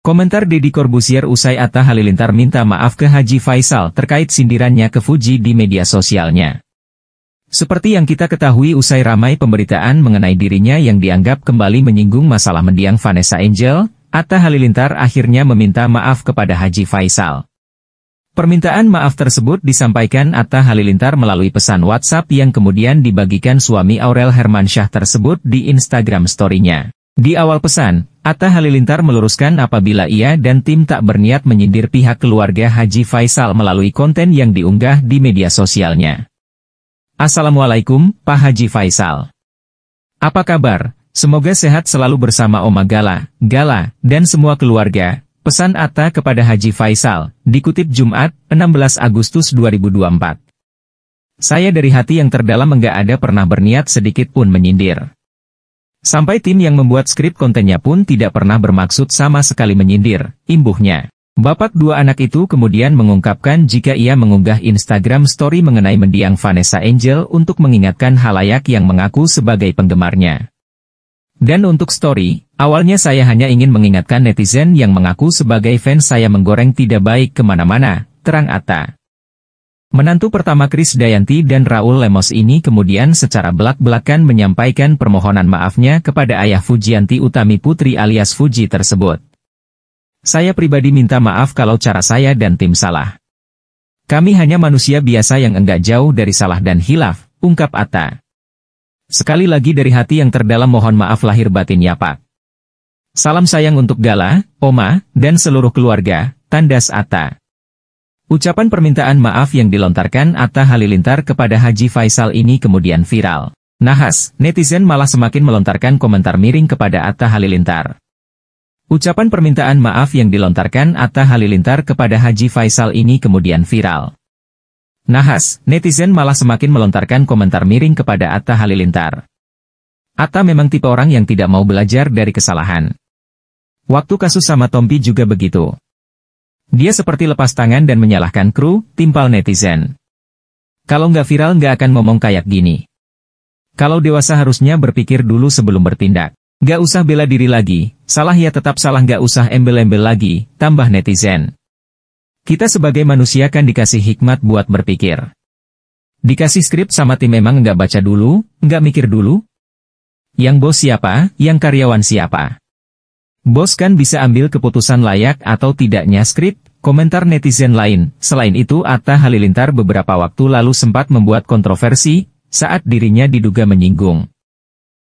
Komentar Deddy Corbuzier usai Atta Halilintar minta maaf ke Haji Faisal terkait sindirannya ke Fuji di media sosialnya. Seperti yang kita ketahui usai ramai pemberitaan mengenai dirinya yang dianggap kembali menyinggung masalah mendiang Vanessa Angel, Atta Halilintar akhirnya meminta maaf kepada Haji Faisal. Permintaan maaf tersebut disampaikan Atta Halilintar melalui pesan WhatsApp yang kemudian dibagikan suami Aurel Hermansyah tersebut di Instagram story-nya. Di awal pesan, Atta Halilintar meluruskan apabila ia dan tim tak berniat menyindir pihak keluarga Haji Faisal melalui konten yang diunggah di media sosialnya. Assalamualaikum, Pak Haji Faisal. Apa kabar? Semoga sehat selalu bersama Oma Gala, Gala, dan semua keluarga. Pesan Atta kepada Haji Faisal, dikutip Jumat, 16 Agustus 2024. Saya dari hati yang terdalam enggak ada pernah berniat sedikit pun menyindir. Sampai tim yang membuat skrip kontennya pun tidak pernah bermaksud sama sekali menyindir, imbuhnya. Bapak dua anak itu kemudian mengungkapkan jika ia mengunggah Instagram story mengenai mendiang Vanessa Angel untuk mengingatkan halayak yang mengaku sebagai penggemarnya. Dan untuk story, awalnya saya hanya ingin mengingatkan netizen yang mengaku sebagai fans saya menggoreng tidak baik kemana-mana, terang Atta. Menantu pertama Kris Dayanti dan Raul Lemos ini kemudian secara belak-belakan menyampaikan permohonan maafnya kepada ayah Fujianti Utami Putri alias Fuji tersebut. Saya pribadi minta maaf kalau cara saya dan tim salah. Kami hanya manusia biasa yang enggak jauh dari salah dan hilaf, ungkap Atta. Sekali lagi dari hati yang terdalam mohon maaf lahir batin ya Pak. Salam sayang untuk Gala, Oma, dan seluruh keluarga, tandas Atta. Ucapan permintaan maaf yang dilontarkan Atta Halilintar kepada Haji Faisal ini kemudian viral. Nahas, netizen malah semakin melontarkan komentar miring kepada Atta Halilintar. Ucapan permintaan maaf yang dilontarkan Atta Halilintar kepada Haji Faisal ini kemudian viral. Nahas, netizen malah semakin melontarkan komentar miring kepada Atta Halilintar. Atta memang tipe orang yang tidak mau belajar dari kesalahan. Waktu kasus sama Tompi juga begitu. Dia seperti lepas tangan dan menyalahkan kru, timpal netizen. Kalau nggak viral nggak akan ngomong kayak gini. Kalau dewasa harusnya berpikir dulu sebelum bertindak. Nggak usah bela diri lagi, salah ya tetap salah nggak usah embel-embel lagi, tambah netizen. Kita sebagai manusia kan dikasih hikmat buat berpikir. Dikasih skrip sama tim memang nggak baca dulu, nggak mikir dulu? Yang bos siapa, yang karyawan siapa? Bos kan bisa ambil keputusan layak atau tidaknya skrip, komentar netizen lain. Selain itu Atta Halilintar beberapa waktu lalu sempat membuat kontroversi, saat dirinya diduga menyinggung